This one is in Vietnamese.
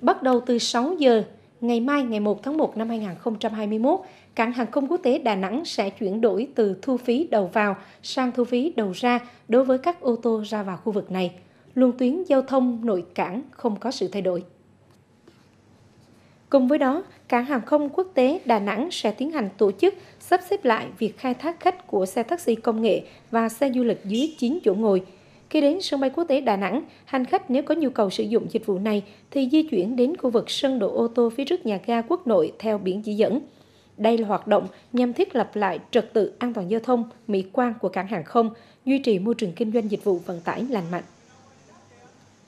Bắt đầu từ 6 giờ ngày mai ngày 1 tháng 1 năm 2021, cảng hàng không quốc tế Đà Nẵng sẽ chuyển đổi từ thu phí đầu vào sang thu phí đầu ra đối với các ô tô ra vào khu vực này. Luồng tuyến giao thông nội cảng không có sự thay đổi. Cùng với đó, cảng hàng không quốc tế Đà Nẵng sẽ tiến hành tổ chức sắp xếp lại việc khai thác khách của xe taxi công nghệ và xe du lịch dưới 9 chỗ ngồi – khi đến sân bay quốc tế Đà Nẵng, hành khách nếu có nhu cầu sử dụng dịch vụ này thì di chuyển đến khu vực sân đổ ô tô phía trước nhà ga quốc nội theo biển chỉ dẫn. Đây là hoạt động nhằm thiết lập lại trật tự an toàn giao thông, mỹ quan của cảng hàng không, duy trì môi trường kinh doanh dịch vụ vận tải lành mạnh.